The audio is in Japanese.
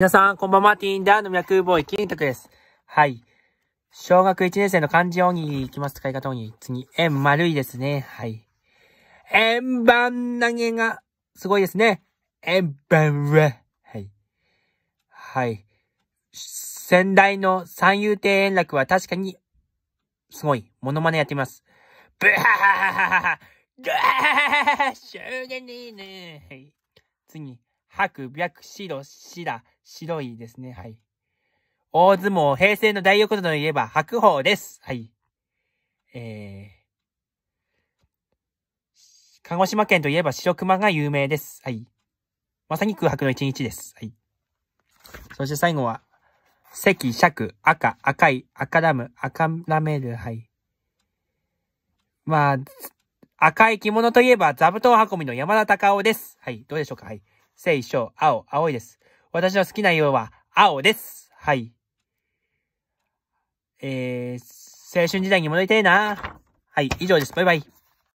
皆さん、こんばんは。ティーンダーの脈ボーイ、タクです。はい。小学1年生の漢字音に行きます。使い方に次、円丸いですね。はい。円盤投げが、すごいですね。円盤は、はい。はい。先代の三遊亭円楽は確かに、すごい。モノマネやってます。ブハハハハハブハハハハしょうがねえねはい。次。白、白、白、白、白いですね。はい。大相撲、平成の大横綱といえば白鵬です。はい。えー、鹿児島県といえば白熊が有名です。はい。まさに空白の一日です。はい。そして最後は、赤、尺、赤、赤い、赤ラム、赤ラメル、はい。まあ、赤い着物といえば座布団運びの山田隆夫です。はい。どうでしょうかはい。聖書、青、青いです。私の好きな色は青です。はい。えー、青春時代に戻りたいな。はい、以上です。バイバイ。